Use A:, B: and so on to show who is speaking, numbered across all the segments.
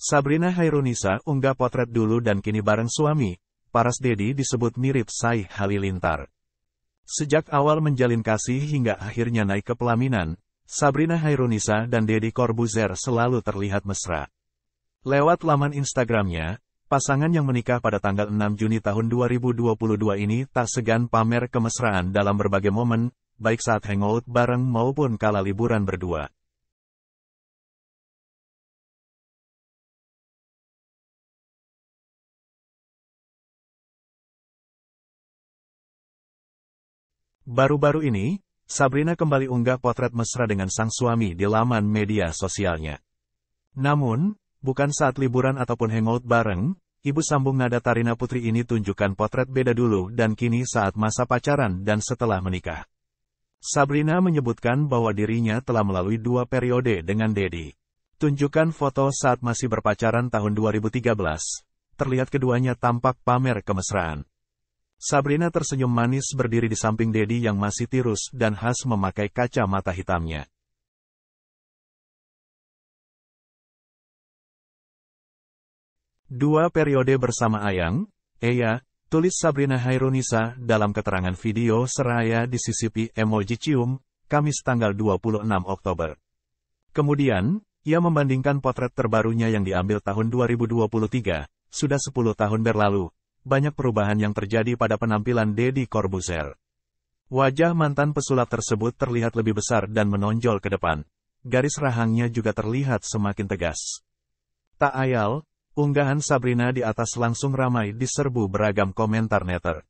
A: Sabrina Hairunisa unggah potret dulu dan kini bareng suami, Paras Dedi disebut mirip Sai Halilintar. Sejak awal menjalin kasih hingga akhirnya naik ke pelaminan, Sabrina Hairunisa dan Dedi Corbuzier selalu terlihat mesra. Lewat laman Instagramnya, pasangan yang menikah pada tanggal 6 Juni tahun 2022 ini tak segan pamer kemesraan dalam berbagai momen, baik saat hangout bareng
B: maupun kala liburan berdua. Baru-baru ini, Sabrina kembali unggah
A: potret mesra dengan sang suami di laman media sosialnya. Namun, bukan saat liburan ataupun hangout bareng, Ibu sambung nada Tarina Putri ini tunjukkan potret beda dulu dan kini saat masa pacaran dan setelah menikah. Sabrina menyebutkan bahwa dirinya telah melalui dua periode dengan Dedi. Tunjukkan foto saat masih berpacaran tahun 2013. Terlihat keduanya tampak pamer kemesraan. Sabrina tersenyum manis berdiri di samping Dedi yang masih tirus dan khas memakai kaca mata
B: hitamnya. Dua periode bersama Ayang, Eya, tulis Sabrina
A: Hairunisa dalam keterangan video seraya di CCP emoji cium, Kamis tanggal 26 Oktober. Kemudian, ia membandingkan potret terbarunya yang diambil tahun 2023, sudah 10 tahun berlalu, banyak perubahan yang terjadi pada penampilan Deddy Corbuzier. Wajah mantan pesulap tersebut terlihat lebih besar dan menonjol ke depan. Garis rahangnya juga terlihat semakin tegas. Tak ayal, unggahan Sabrina di atas langsung ramai diserbu beragam komentar netter.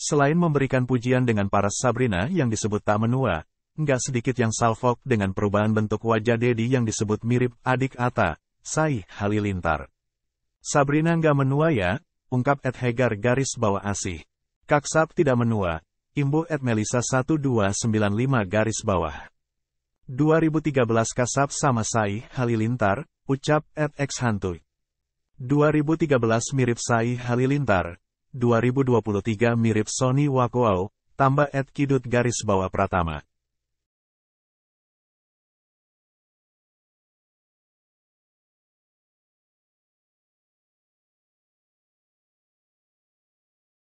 A: Selain memberikan pujian dengan para Sabrina yang disebut tak menua, nggak sedikit yang salfok dengan perubahan bentuk wajah Dedi yang disebut mirip adik Ata, Sai Halilintar. Sabrina nggak menua ya, ungkap Ed Hegar garis bawah asih. Kaksap tidak menua, imbu Ed Melisa 1295 garis bawah. 2013 Kasap sama Sai Halilintar, ucap Ed X Hantu. 2013 mirip Sai Halilintar. 2023
B: mirip Sony Wakoau, tambah Ed Kidut garis bawah Pratama.